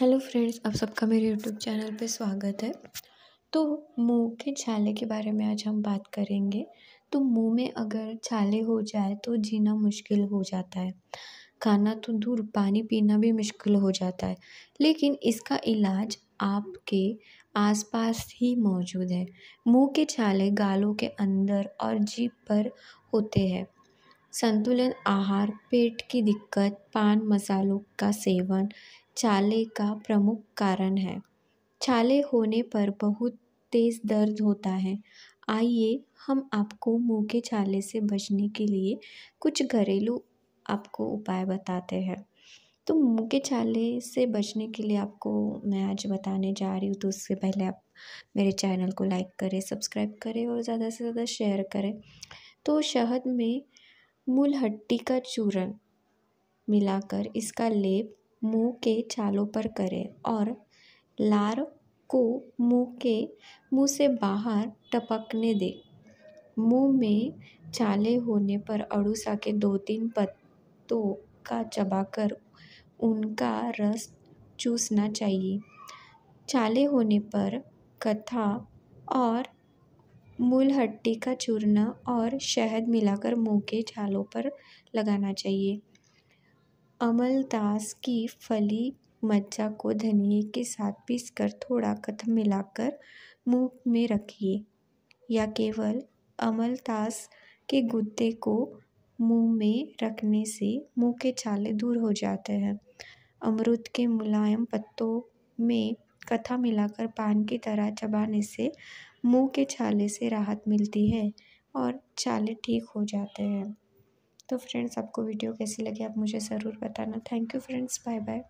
hello friends आप सबका मेरे यूट्यूब चैनल पे स्वागत है तो मुंह के छाले के बारे में आज हम बात करेंगे तो मुंह में अगर छाले हो जाए तो जीना मुश्किल हो जाता है खाना तो दूर पानी पीना भी मुश्किल हो जाता है लेकिन इसका इलाज आपके आसपास ही मौजूद है मुंह के छाले गालों के अंदर और जीप पर होते हैं संतुलन आहार पेट की दिक्कत पान मसालों का सेवन छाले का प्रमुख कारण है छाले होने पर बहुत तेज़ दर्द होता है आइए हम आपको मुंह के छाले से बचने के लिए कुछ घरेलू आपको उपाय बताते हैं तो मुंह के छाले से बचने के लिए आपको मैं आज बताने जा रही हूँ तो उससे पहले आप मेरे चैनल को लाइक करें सब्सक्राइब करें और ज़्यादा से ज़्यादा शेयर करें तो शहद में मूल हड्डी का चूरन मिलाकर इसका लेप मुँह के छालों पर करें और लार को मुँह के मुँह से बाहर टपकने दें मुँह में छाले होने पर अड़ूसा के दो तीन पत्तों का चबाकर उनका रस चूसना चाहिए चाले होने पर कथा और मूलहट्टी का चूर्ण और शहद मिलाकर मुँह के छालों पर लगाना चाहिए अमलतास की फली मज्जा को धनिए के साथ पीसकर थोड़ा कथम मिलाकर मुंह में रखिए या केवल अमलतास के गुद्दे को मुंह में रखने से मुंह के छाले दूर हो जाते हैं अमरुद के मुलायम पत्तों में कथा मिलाकर पान की तरह चबाने से मुंह के छाले से राहत मिलती है और छाले ठीक हो जाते हैं तो फ्रेंड्स आपको वीडियो कैसी लगी आप मुझे ज़रूर बताना thank you friends bye bye